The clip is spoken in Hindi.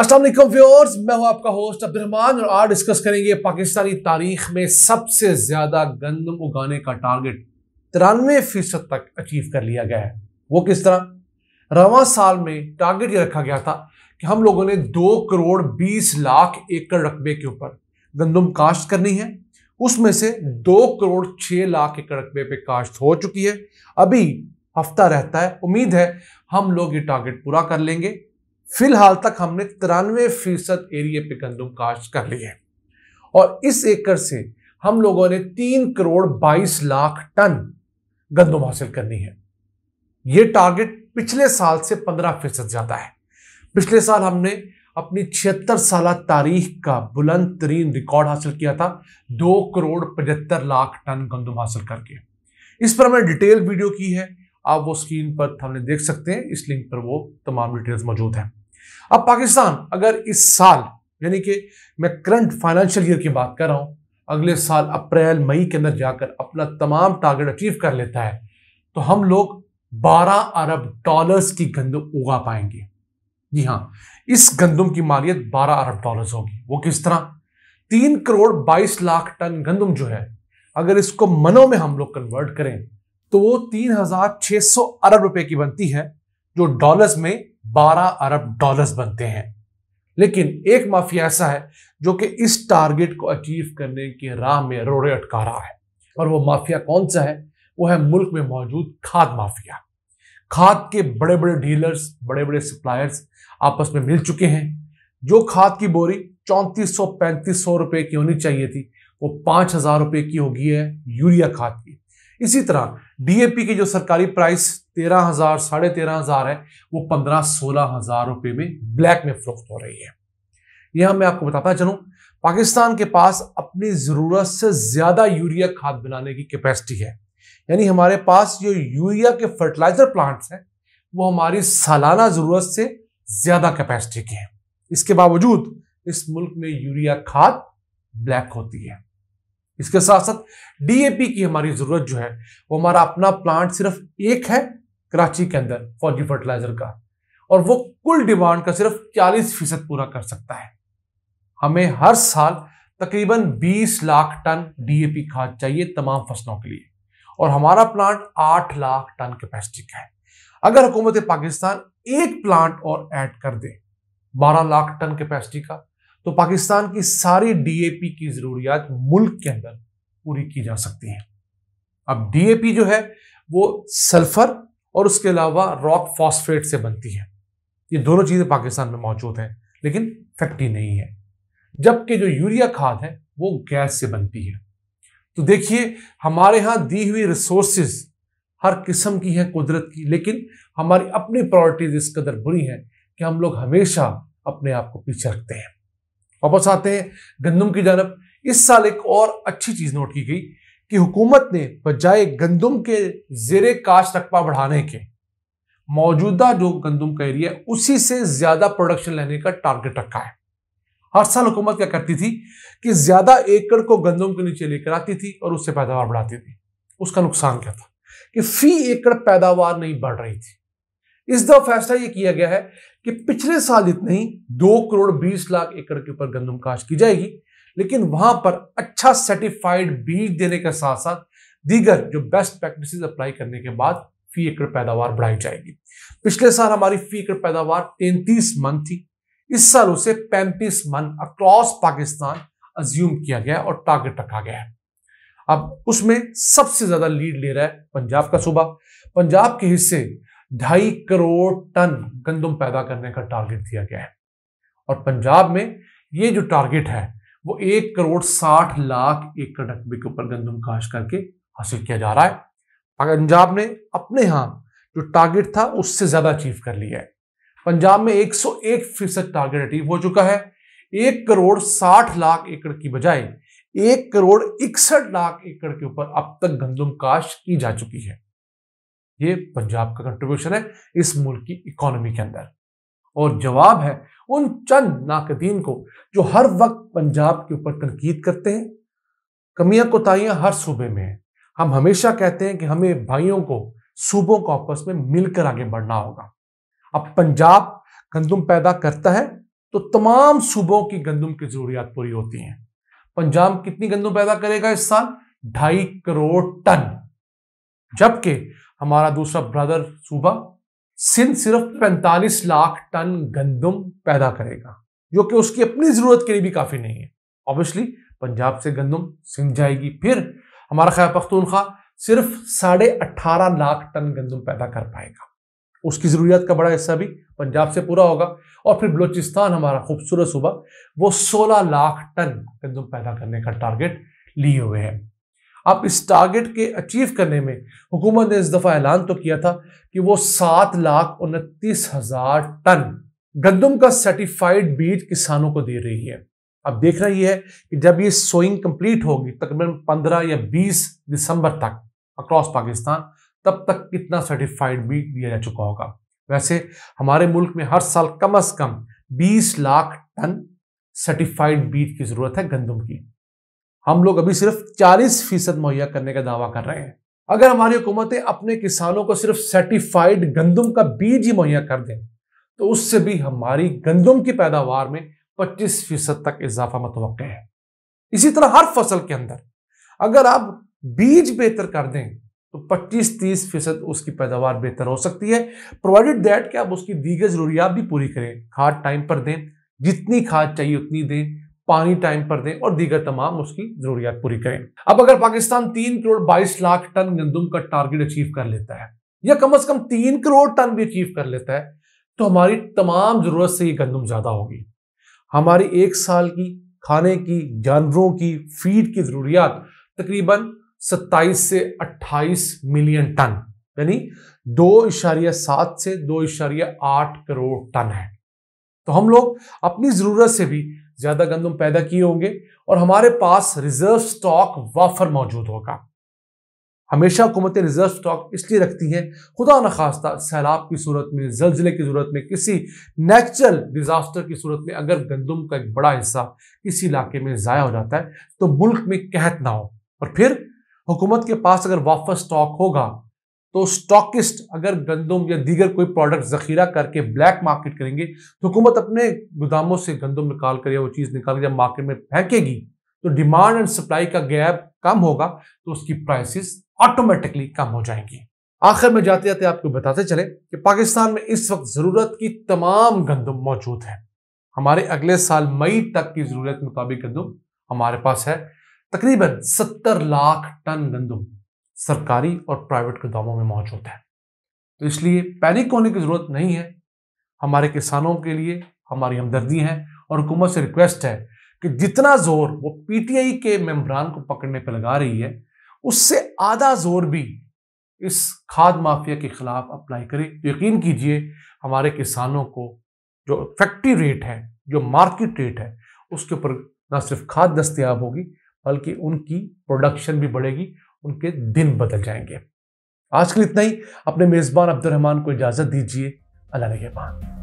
असल व्यवर्स मैं हूं आपका होस्ट अब्दुलरहमान और आज डिस्कस करेंगे पाकिस्तानी तारीख में सबसे ज़्यादा गंदम उगाने का टारगेट तिरानवे फीसद तक अचीव कर लिया गया है वो किस तरह रवा साल में टारगेट ये रखा गया था कि हम लोगों ने दो करोड़ बीस लाख एकड़ रकबे के ऊपर गंदम काश्त करनी है उसमें से दो करोड़ छः लाख एकड़ रकबे पर काश्त हो चुकी है अभी हफ्ता रहता है उम्मीद है हम लोग ये टारगेट पूरा कर लेंगे फिलहाल तक हमने तिरानवे फीसद एरिए पे गंदम काश्त कर ली है और इस एकड़ से हम लोगों ने तीन करोड़ बाईस लाख टन गंदम हासिल करनी है यह टारगेट पिछले साल से पंद्रह फीसद ज्यादा है पिछले साल हमने अपनी छिहत्तर साल तारीख का बुलंद तरीन रिकॉर्ड हासिल किया था दो करोड़ पचहत्तर लाख टन गंदम हासिल करके इस पर हमने डिटेल वीडियो की है आप वो स्क्रीन पर हमने देख सकते हैं इस लिंक पर वो तमाम डिटेल्स मौजूद हैं अब पाकिस्तान अगर इस साल यानी कि मैं करंट फाइनेंशियल ईयर की बात कर रहा हूँ अगले साल अप्रैल मई के अंदर जाकर अपना तमाम टारगेट अचीव कर लेता है तो हम लोग 12 अरब डॉलर्स की गंदम उगा पाएंगे जी हाँ इस गंदम की मालियत 12 अरब डॉलर्स होगी वो किस तरह तीन करोड़ 22 लाख टन गंदम जो है अगर इसको मनो में हम लोग कन्वर्ट करें तो वो तीन हजार छह सौ अरब रुपए की बनती है जो डॉलर्स में 12 अरब डॉलर्स बनते हैं लेकिन एक माफिया ऐसा है जो कि इस टारगेट को अचीव करने के राह में रोड़े अटका रहा है और वो माफिया कौन सा है वो है मुल्क में मौजूद खाद माफिया खाद के बड़े बड़े डीलर्स बड़े बड़े सप्लायर्स आपस में मिल चुके हैं जो खाद की बोरी चौंतीस सौ पैंतीस सौ की होनी चाहिए थी वो पाँच हज़ार रुपये की होगी है यूरिया खाद की इसी तरह डीएपी की जो सरकारी प्राइस तेरह हजार साढ़े तेरह हजार है वो पंद्रह सोलह हजार रुपए में ब्लैक में फरोख्त हो रही है यह मैं आपको बताता चलू पाकिस्तान के पास अपनी जरूरत से ज्यादा यूरिया खाद बनाने की कैपेसिटी है यानी हमारे पास जो यूरिया के फर्टिलाइजर प्लांट्स हैं वो हमारी सालाना जरूरत से ज्यादा कैपेसिटी के हैं इसके बावजूद इस मुल्क में यूरिया खाद ब्लैक होती है इसके साथ साथ डीएपी की हमारी जरूरत जो है वो हमारा अपना प्लांट सिर्फ एक है कराची के अंदर फौजी फर्टिलाइजर का और वो कुल डिमांड का सिर्फ 40 फीसद पूरा कर सकता है हमें हर साल तकरीबन 20 लाख टन डीएपी खाद चाहिए तमाम फसलों के लिए और हमारा प्लांट 8 लाख टन कैपेसिटी का है अगर हुकूमत पाकिस्तान एक प्लांट और ऐड कर दे 12 लाख टन कैपेसिटी का तो पाकिस्तान की सारी डीएपी की जरूरियात मुल्क के अंदर पूरी की जा सकती है अब डीएपी जो है वो सल्फर और उसके अलावा रॉक फॉस्फेट से बनती है ये दोनों चीज़ें पाकिस्तान में मौजूद हैं लेकिन फैक्ट्री नहीं है जबकि जो यूरिया खाद है वो गैस से बनती है तो देखिए हमारे यहाँ दी हुई रिसोर्सेज हर किस्म की है कुदरत की लेकिन हमारी अपनी प्रायोरिटीज इस कदर बुरी हैं कि हम लोग हमेशा अपने आप को पीछे रखते हैं वापस आते हैं गंदम की जानब इस साल एक और अच्छी चीज़ नोट की गई कि हुकूमत ने बजाय गंदम के जेर काश रकबा बढ़ाने के मौजूदा जो गंदम का एरिया है उसी से ज़्यादा प्रोडक्शन लेने का टारगेट रखा है हर साल हुकूमत क्या करती थी कि ज़्यादा एकड़ को गंदम के नीचे लेकर आती थी और उससे पैदावार बढ़ाती थी उसका नुकसान क्या था कि फी एकड़ पैदावार नहीं बढ़ रही थी इस दफा फैसला यह किया गया है कि पिछले साल इतने ही दो करोड़ बीस लाख एकड़ के ऊपर गंदम काश की जाएगी लेकिन वहां पर अच्छा सर्टिफाइड बीज देने के साथ साथ दीगर जो बेस्ट प्रैक्टिस अप्लाई करने के बाद फी एकड़ पैदावार बढ़ाई जाएगी पिछले साल हमारी फी एकड़ पैदावार तैंतीस मन थी इस साल उसे पैंतीस मन अक्रॉस पाकिस्तान अज्यूम किया गया और टारगेट रखा गया है अब उसमें सबसे ज्यादा लीड ले रहा है पंजाब का सूबा पंजाब के हिस्से ढाई करोड़ टन गंदम पैदा करने का टारगेट दिया गया है और पंजाब में ये जो टारगेट है वो एक करोड़ साठ लाख एकड़ रकबे के ऊपर गंदम काश करके हासिल किया जा रहा है पंजाब ने अपने यहां जो टारगेट था उससे ज्यादा अचीव कर लिया है पंजाब में 101 फीसद टारगेट अचीव हो चुका है एक करोड़ साठ लाख एकड़ की बजाय एक करोड़ इकसठ लाख एकड़ के ऊपर अब तक गंदम काश की जा चुकी है ये पंजाब का कंट्रीब्यूशन है इस मुल्क की इकोनॉमी के अंदर और जवाब है उन चंद नाकदीन को जो हर वक्त पंजाब के ऊपर तनकीद करते हैं कमियां कोताहियां हर सूबे में है हम हमेशा कहते हैं कि हमें भाइयों को सूबों को आपस में मिलकर आगे बढ़ना होगा अब पंजाब गंदुम पैदा करता है तो तमाम सूबों की गंदुम की जरूरियात पूरी होती हैं पंजाब कितनी गंदुम पैदा करेगा इस साल ढाई करोड़ टन जबकि हमारा दूसरा ब्रदर सूबा सिंध सिर्फ 45 लाख टन गंदम पैदा करेगा जो कि उसकी अपनी जरूरत के लिए भी काफी नहीं है ऑब्वियसली पंजाब से गंदम सिंध जाएगी फिर हमारा खैर पख्तूनख्वा सिर्फ साढ़े अट्ठारह लाख टन गंदम पैदा कर पाएगा उसकी जरूरत का बड़ा हिस्सा भी पंजाब से पूरा होगा और फिर बलूचिस्तान हमारा खूबसूरत सूबा वो 16 लाख टन गंदम पैदा करने का टारगेट लिए हुए है अब इस टारगेट के अचीव करने में हुकूमत ने इस दफ़ा ऐलान तो किया था कि वो सात लाख उनतीस हज़ार टन गंदम का सर्टिफाइड बीज किसानों को दे रही है अब देखना यह है कि जब ये सोइंग कंप्लीट होगी तकरीबन 15 या 20 दिसंबर तक अक्रॉस पाकिस्तान तब तक कितना सर्टिफाइड बीज दिया जा चुका होगा वैसे हमारे मुल्क में हर साल कम अज कम बीस लाख टन सर्टिफाइड बीज की ज़रूरत है गंदम की हम लोग अभी सिर्फ 40 फीसद मुहैया करने का दावा कर रहे हैं अगर हमारी हुकूमतें अपने किसानों को सिर्फ सर्टिफाइड गंदम का बीज ही मुहैया कर दें तो उससे भी हमारी गंदम की पैदावार में 25 फीसद तक इजाफा मतव है इसी तरह हर फसल के अंदर अगर आप बीज बेहतर कर दें तो 25-30 फीसद उसकी पैदावार बेहतर हो सकती है प्रोवाइडेड दैट कि आप उसकी दीगर जरूरियात भी पूरी करें खाद टाइम पर दें जितनी खाद चाहिए उतनी दें पानी टाइम पर दें और दीगर तमाम उसकी जरूरियात पूरी करें अब अगर पाकिस्तान तीन करोड़ बाईस लाख टन गंदुम का टारगेट अचीव कर लेता है या कम अज कम तीन करोड़ टन भी अचीव कर लेता है तो हमारी तमाम जरूरत से ये गंदुम ज्यादा होगी हमारी एक साल की खाने की जानवरों की फीड की जरूरियात तकरीबन 27 से 28 मिलियन टन यानी दो इशारिया सात से दो इशारिया आठ करोड़ टन है तो हम लोग अपनी जरूरत से भी ज्यादा गंदम पैदा किए होंगे और हमारे पास रिजर्व स्टॉक वाफर मौजूद होगा हमेशा हुकूमतें रिजर्व स्टॉक इसलिए रखती हैं खुदा न खास्ता सैलाब की सूरत में जलजिले की सूरत में किसी नेचुरल डिजास्टर की सूरत में अगर गंदम का एक बड़ा हिस्सा किसी इलाके में ज़ाया हो जाता है तो मुल्क में कहत ना हो और फिर हुकूमत के पास अगर वाफर स्टॉक होगा तो स्टॉकिस्ट अगर गंदम या दीगर कोई प्रोडक्ट जखीरा करके ब्लैक मार्केट करेंगे तो हुकूमत अपने गोदामों से गंदम निकाल कर या वो चीज़ निकाल कर या मार्केट में फेंकेगी तो डिमांड एंड सप्लाई का गैप कम होगा तो उसकी प्राइसेस ऑटोमेटिकली कम हो जाएंगी आखिर में जाते जाते आपको बताते चले कि पाकिस्तान में इस वक्त ज़रूरत की तमाम गंदम मौजूद है हमारे अगले साल मई तक की ज़रूरत मुताबिक गंदम हमारे पास है तकरीबन सत्तर लाख टन गंदम सरकारी और प्राइवेट गोदामों में मौजूद है तो इसलिए पैनिक होने की ज़रूरत नहीं है हमारे किसानों के लिए हमारी हमदर्दी है और हुकूमत से रिक्वेस्ट है कि जितना जोर वो पीटीआई के मेम्बरान को पकड़ने पर लगा रही है उससे आधा जोर भी इस खाद माफिया के खिलाफ अप्लाई करें यकीन कीजिए हमारे किसानों को जो फैक्ट्री रेट है जो मार्केट रेट है उसके ऊपर ना सिर्फ खाद दस्तियाब होगी बल्कि उनकी प्रोडक्शन भी बढ़ेगी उनके दिन बदल जाएंगे आज के लिए इतना ही अपने मेजबान अब्दुलरहमान को इजाजत दीजिए अल्लाह के पान